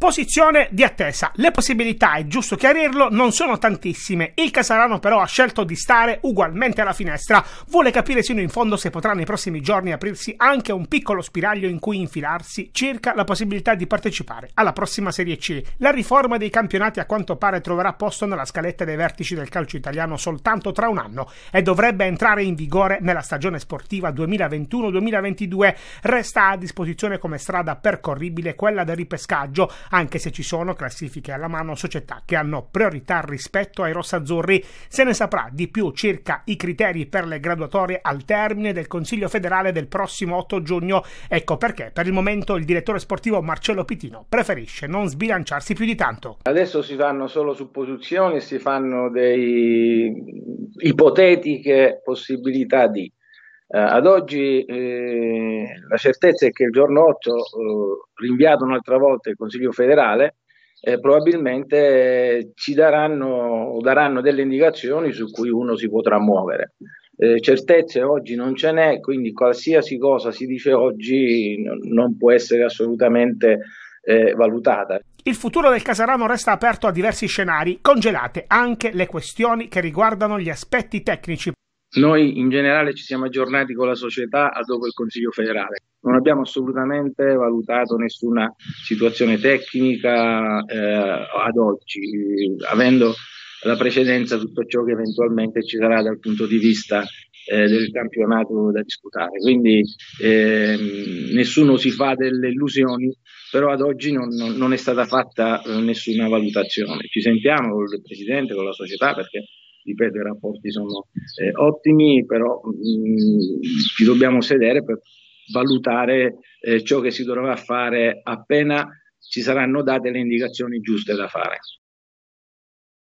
Posizione di attesa. Le possibilità, è giusto chiarirlo, non sono tantissime. Il Casarano però ha scelto di stare ugualmente alla finestra. Vuole capire sino in fondo se potrà nei prossimi giorni aprirsi anche un piccolo spiraglio in cui infilarsi circa la possibilità di partecipare alla prossima Serie C. La riforma dei campionati a quanto pare troverà posto nella scaletta dei vertici del calcio italiano soltanto tra un anno e dovrebbe entrare in vigore nella stagione sportiva 2021-2022. Resta a disposizione come strada percorribile quella del ripescaggio, anche se ci sono classifiche alla mano società che hanno priorità rispetto ai rossazzurri. Se ne saprà di più circa i criteri per le graduatorie al termine del Consiglio federale del prossimo 8 giugno. Ecco perché per il momento il direttore sportivo Marcello Pitino preferisce non sbilanciarsi più di tanto. Adesso si fanno solo supposizioni, si fanno dei ipotetiche possibilità di. Eh, ad oggi eh, la certezza è che il giorno 8, eh, rinviato un'altra volta il Consiglio federale, eh, probabilmente eh, ci daranno, daranno, delle indicazioni su cui uno si potrà muovere. Eh, certezze oggi non ce n'è, quindi qualsiasi cosa si dice oggi non può essere assolutamente valutata. Il futuro del Casarano resta aperto a diversi scenari, congelate anche le questioni che riguardano gli aspetti tecnici. Noi in generale ci siamo aggiornati con la società dopo il Consiglio federale. Non abbiamo assolutamente valutato nessuna situazione tecnica eh, ad oggi, avendo la precedenza tutto ciò che eventualmente ci sarà dal punto di vista eh, del campionato da disputare. Quindi eh, nessuno si fa delle illusioni, però ad oggi non, non, non è stata fatta eh, nessuna valutazione. Ci sentiamo con il Presidente, con la società, perché ripeto, i rapporti sono eh, ottimi, però mh, mm, ci dobbiamo sedere per valutare eh, ciò che si dovrà fare appena ci saranno date le indicazioni giuste da fare.